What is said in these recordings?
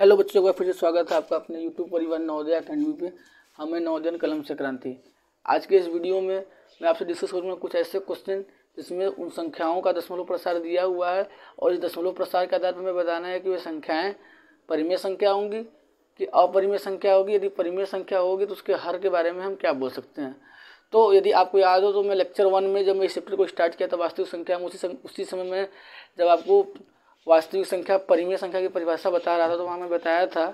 hello बच्चों का फिर से स्वागत है आपका अपने यूट्यूब परिवार नवोदय अकेडमी पे हमें नवोदयन कलम से क्रांति आज के इस वीडियो में मैं आपसे डिस्कस करूँगा कुछ ऐसे क्वेश्चन जिसमें उन संख्याओं का दशमलव प्रसार दिया हुआ है और इस दशमलव प्रसार के आधार पर हमें बताना है कि वे संख्याएँ परिमेय संख्या होंगी कि अपरिमेय संख्या होगी यदि परिमेय संख्या होगी तो उसके हर के बारे में हम क्या बोल सकते हैं तो यदि आपको याद हो तो मैं लेक्चर वन में जब मैं इस चैप्टर को स्टार्ट किया था वास्तविक संख्या में उसी उसी समय में जब आपको वास्तविक संख्या परिमेय संख्या की परिभाषा बता रहा था तो वहाँ मैं बताया था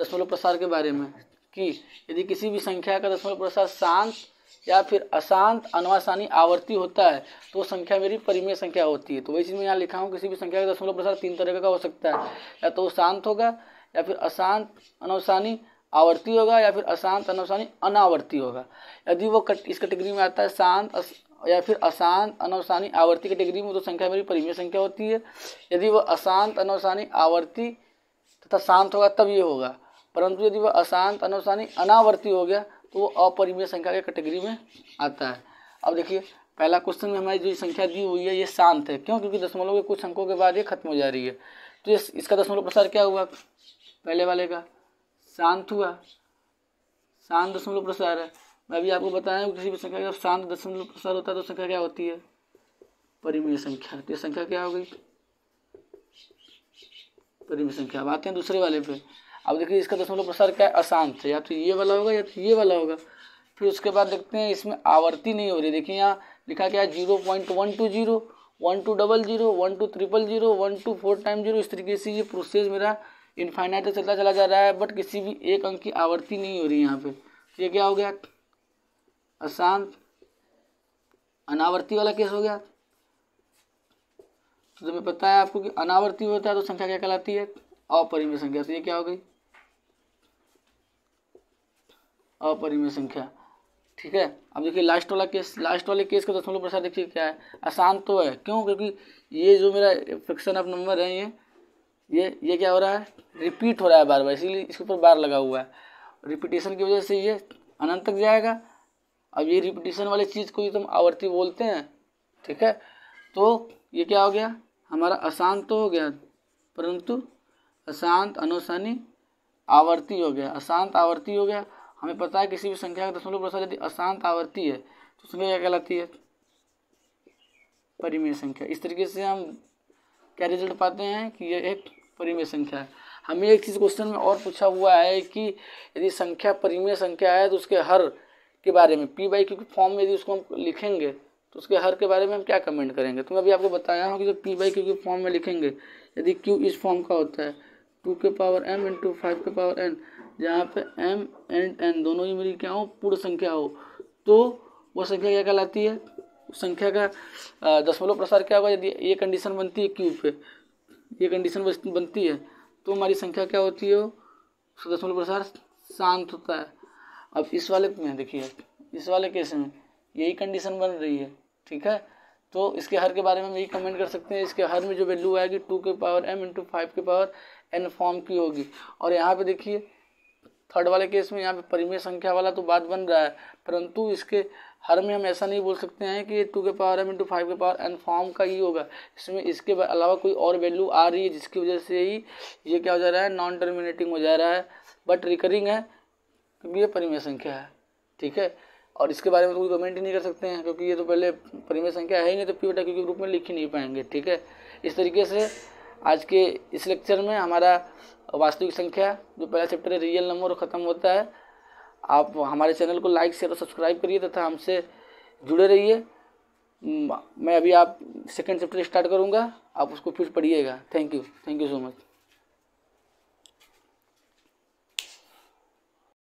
दशमलव प्रसार के बारे में कि यदि किसी भी संख्या का दशमलव प्रसार शांत या फिर अशांत अनवासानी आवर्ती होता है तो संख्या मेरी परिमेय संख्या होती है तो वही चीज़ मैं यहाँ लिखा हूँ किसी भी संख्या का दशमलव प्रसार तीन तरह का हो सकता है या तो वो शांत होगा या फिर अशांत अनवसानी आवर्ती होगा या फिर अशांत अनवसानी अनावर्ती होगा यदि वो कट, इस कैटेगरी में आता है शांत या फिर अशांत अनवसानी आवर्ती की डिग्री में तो संख्या मेरी परिमेय संख्या होती है यदि वह अशांत अनवसानी आवर्ती तथा शांत होगा तब ये होगा परंतु यदि वह अशांत अनवसानी अनावर्ती हो गया तो वो अपरिमेय संख्या के कैटेगरी में आता है अब देखिए पहला क्वेश्चन में हमारी जो संख्या दी हुई है ये शांत है क्यों क्योंकि दशमलव के कुछ अंकों के बाद ये खत्म हो जा रही है तो इस, इसका दशमलव प्रसार क्या हुआ पहले वाले का शांत हुआ शांत दशमलव प्रसार है मैं अभी आपको बताया किसी भी संख्या का शांत दशमलव प्रसार होता है तो संख्या क्या होती है परिमेय संख्या तो संख्या क्या हो गई परिमेय संख्या अब आते हैं दूसरे वाले पे अब देखिए इसका दशमलव प्रसार क्या है अशांत है या तो ये वाला होगा या तो ये वाला होगा फिर उसके बाद देखते हैं इसमें आवर्ती नहीं हो रही देखिए यहाँ लिखा क्या है zero point one two zero one two double zero one two triple zero one two four time zero इस तरीके से ये प्रोसेस मेरा इनफाइनाइट चलता चला जा रहा है बट किसी भी एक अंक की आवर्ती नहीं हो रही यहाँ पे तो ये क्या हो गया अशांत अनावर्ती वाला केस हो गया तो तुम्हें पता है आपको कि अनावर्ती होता है तो संख्या क्या कहलाती है अपरिमेय संख्या तो ये क्या हो गई अपरिमेय संख्या ठीक है अब देखिए लास्ट वाला केस लास्ट वाले केस का दस तो मतलब प्रसार देखिए क्या है आसान तो है क्यों क्योंकि ये जो मेरा फ्रिक्शन ऑफ नंबर है ये ये ये क्या हो रहा है रिपीट हो रहा है बार बार इसीलिए इसके ऊपर बार लगा हुआ है रिपीटेशन की वजह से ये अनंत तक जाएगा अब ये रिपीटिशन वाली चीज़ को ही तो हम आवर्ती बोलते हैं ठीक है तो ये क्या हो गया हमारा अशांत तो हो गया परंतु अशांत अनुसानी आवर्ती हो गया अशांत आवर्ती हो गया हमें पता है किसी भी संख्या का दशमलव प्रसार यदि अशांत आवर्ती है तो संख्या क्या कहलाती है परिमेय संख्या इस तरीके से हम क्या रिजल्ट पाते हैं कि यह एक परिमेय संख्या है हमें एक चीज़ क्वेश्चन में और पूछा हुआ है कि यदि संख्या परिमेय संख्या है तो उसके हर के बारे में पी वाई क्यू फॉर्म में यदि उसको हम लिखेंगे तो उसके हर के बारे में हम क्या कमेंट करेंगे तो मैं अभी आपको बताया हूँ कि जो पी वाई क्यू फॉर्म में लिखेंगे यदि क्यू इस फॉर्म का होता है टू के पावर एम इंटू फाइव के पावर एन जहाँ पे एम एंड एन दोनों ही मेरी क्या हो पूर्ण संख्या हो तो वह संख्या क्या कहलाती है संख्या का दसमलव प्रसार क्या होगा यदि ये कंडीशन बनती है क्यू पे ये कंडीशन बनती है तो हमारी संख्या क्या होती है उसका दसमलव प्रसार शांत होता है अब इस वाले में देखिए इस वाले केस में यही कंडीशन बन रही है ठीक है तो इसके हर के बारे में हम यही कमेंट कर सकते हैं इसके हर में जो वैल्यू आएगी टू के पावर एम इंटू फाइव के पावर एन फॉर्म की होगी और यहाँ पे देखिए थर्ड वाले केस में यहाँ पे परिमेय संख्या वाला तो बात बन रहा है परंतु इसके हर में हम ऐसा नहीं बोल सकते हैं कि टू के पावर एम इंटू फाइव के पावर एन फॉर्म का ही होगा इसमें इसके अलावा कोई और वैल्यू आ रही है जिसकी वजह से ही ये क्या हो जा रहा है नॉन टर्मिनेटिंग हो जा रहा है बट रिकरिंग है क्योंकि तो ये परिमेय संख्या है ठीक है और इसके बारे में तो कोई कमेंट ही नहीं कर सकते हैं क्योंकि ये तो पहले परिमेय संख्या है ही नहीं तो पी बटा क्योंकि ग्रुप में लिख ही नहीं पाएंगे ठीक है इस तरीके से आज के इस लेक्चर में हमारा वास्तविक संख्या जो पहला चैप्टर है रियल नंबर ख़त्म होता है आप हमारे चैनल को लाइक शेयर और सब्सक्राइब करिए तथा हमसे जुड़े रहिए मैं अभी आप सेकेंड चैप्टर स्टार्ट करूँगा आप उसको फिर पढ़िएगा thank you thank you so much